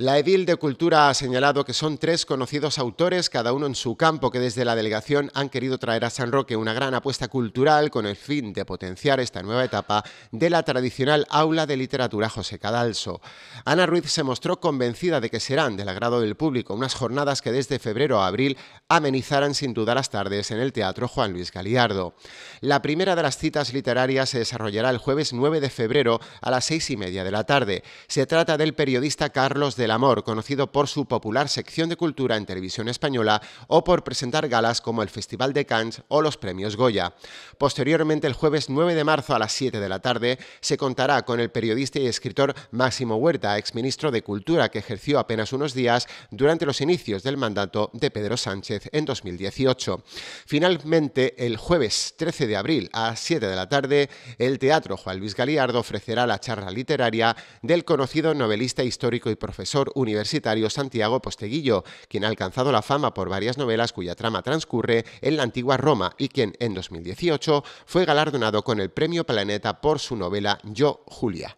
La Edil de Cultura ha señalado que son tres conocidos autores, cada uno en su campo, que desde la delegación han querido traer a San Roque una gran apuesta cultural con el fin de potenciar esta nueva etapa de la tradicional aula de literatura José Cadalso. Ana Ruiz se mostró convencida de que serán del agrado del público unas jornadas que desde febrero a abril amenizarán sin duda las tardes en el Teatro Juan Luis Galiardo. La primera de las citas literarias se desarrollará el jueves 9 de febrero a las seis y media de la tarde. Se trata del periodista Carlos de el Amor, conocido por su popular sección de cultura en televisión española o por presentar galas como el Festival de Cannes o los Premios Goya. Posteriormente, el jueves 9 de marzo a las 7 de la tarde, se contará con el periodista y escritor Máximo Huerta, exministro de Cultura que ejerció apenas unos días durante los inicios del mandato de Pedro Sánchez en 2018. Finalmente, el jueves 13 de abril a las 7 de la tarde, el Teatro Juan Luis Galiardo ofrecerá la charla literaria del conocido novelista histórico y profesor universitario Santiago Posteguillo, quien ha alcanzado la fama por varias novelas cuya trama transcurre en la antigua Roma y quien en 2018 fue galardonado con el Premio Planeta por su novela Yo, Julia.